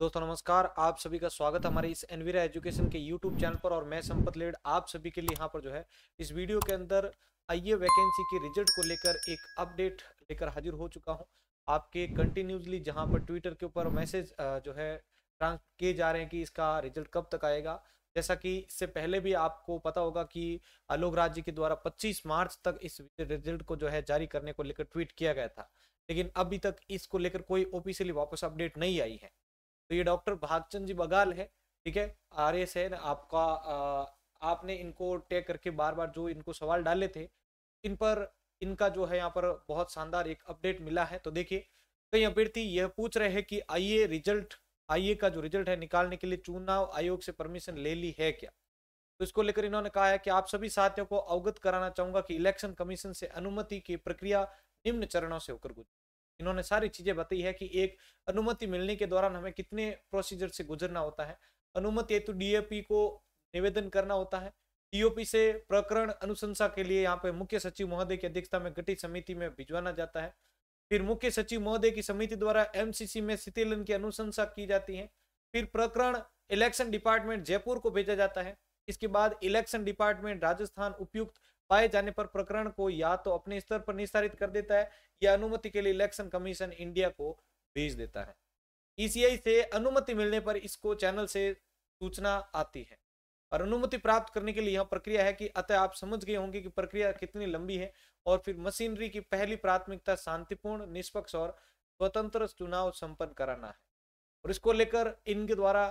दोस्तों नमस्कार आप सभी का स्वागत हमारे इस एनवीरा एजुकेशन के यूट्यूब चैनल पर और मैं संपत लेड आप सभी के लिए यहां पर जो है इस वीडियो के अंदर आइए वैकेंसी के रिजल्ट को लेकर एक अपडेट लेकर हाजिर हो चुका हूँ आपके कंटिन्यूसली जहाँ पर ट्विटर के ऊपर मैसेज जो है किए जा रहे हैं कि इसका रिजल्ट कब तक आएगा जैसा कि इससे पहले भी आपको पता होगा कि आलोक राज जी के द्वारा पच्चीस मार्च तक इस रिजल्ट को जो है जारी करने को लेकर ट्वीट किया गया था लेकिन अभी तक इसको लेकर कोई ऑफिशियली वापस अपडेट नहीं आई है तो ये डॉक्टर भागचंद जी बगाल है ठीक है आर एस है आपका आ, आपने इनको टैग करके बार बार जो इनको सवाल डाले थे इन पर इनका जो है यहाँ पर बहुत शानदार एक अपडेट मिला है तो देखिए कई अभ्यर्थी यह पूछ रहे हैं कि आइए रिजल्ट आइए का जो रिजल्ट है निकालने के लिए चुनाव आयोग से परमिशन ले ली है क्या तो इसको लेकर इन्होंने कहा है कि आप सभी साथियों को अवगत कराना चाहूंगा कि इलेक्शन कमीशन से अनुमति की प्रक्रिया निम्न चरणों से होकर गुजर इन्होंने सारी चीजें बताई है कि एक अनुमति मिलने के दौरान हमें कितने प्रोसीजर से गुजरना होता है अनुमति हेतु डीएपी को निवेदन करना होता है डीओपी से प्रकरण अनुशंसा के लिए यहाँ पे मुख्य सचिव महोदय की अध्यक्षता में गठित समिति में भिजवाना जाता है फिर मुख्य सचिव महोदय की समिति द्वारा एमसीसी में शिथिलन की अनुशंसा की जाती है फिर प्रकरण इलेक्शन डिपार्टमेंट जयपुर को भेजा जाता है इसके बाद इलेक्शन डिपार्टमेंट राजस्थान उपयुक्त पाए जाने पर प्रकरण को या तो अपने स्तर पर निस्तारित कर देता है या अनुमति के लिए इलेक्शन कमीशन इंडिया को भेज देता है ईसीआई e से अनुमति मिलने पर इसको चैनल से सूचना आती है और अनुमति प्राप्त करने के लिए यह प्रक्रिया है कि अतः आप समझ गए होंगे कि प्रक्रिया कितनी लंबी है और फिर मशीनरी की पहली प्राथमिकता शांतिपूर्ण निष्पक्ष और स्वतंत्र चुनाव संपन्न कराना है और इसको लेकर इनके द्वारा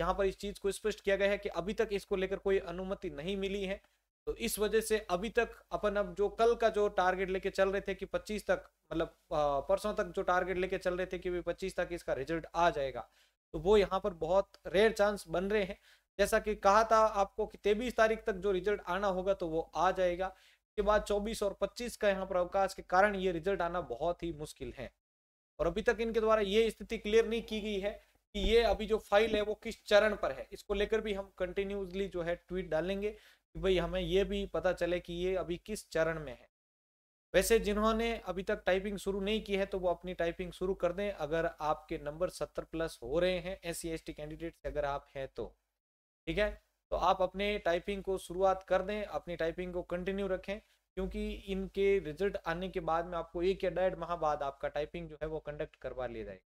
यहाँ पर इस चीज को स्पष्ट किया गया है कि अभी तक इसको लेकर कोई अनुमति नहीं मिली है तो इस वजह से अभी तक अपन अब जो कल का जो टारगेट लेके चल रहे थे कि 25 तक मतलब परसों तक जो टारगेट लेके चल रहे थे कि पच्चीस 25 मतलब, तक इसका रिजल्ट आ जाएगा तो वो यहाँ पर बहुत रेयर चांस बन रहे हैं जैसा कि कहा था आपको कि तेईस तारीख तक जो रिजल्ट आना होगा तो वो आ जाएगा इसके बाद चौबीस और पच्चीस का यहाँ पर अवकाश के कारण ये रिजल्ट आना बहुत ही मुश्किल है और अभी तक इनके द्वारा ये स्थिति क्लियर नहीं की गई है कि ये अभी जो फाइल है वो किस चरण पर है इसको लेकर भी हम कंटिन्यूसली जो है ट्वीट डालेंगे कि भाई हमें ये भी पता चले कि ये अभी किस चरण में है वैसे जिन्होंने अभी तक टाइपिंग शुरू नहीं की है तो वो अपनी टाइपिंग शुरू कर दें अगर आपके नंबर सत्तर प्लस हो रहे हैं S C S T candidate अगर आप हैं तो ठीक है तो आप अपने टाइपिंग को शुरुआत कर दें अपनी टाइपिंग को कंटिन्यू रखें क्योंकि इनके रिजल्ट आने के बाद में आपको एक या डेढ़ माह बाद आपका टाइपिंग जो है वो कंडक्ट करवा लिया जाएगा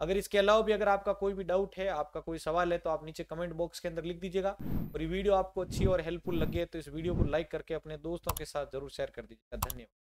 अगर इसके अलावा भी अगर आपका कोई भी डाउट है आपका कोई सवाल है तो आप नीचे कमेंट बॉक्स के अंदर लिख दीजिएगा और ये वीडियो आपको अच्छी और हेल्पफुल लगी है तो इस वीडियो को लाइक करके अपने दोस्तों के साथ जरूर शेयर कर दीजिएगा धन्यवाद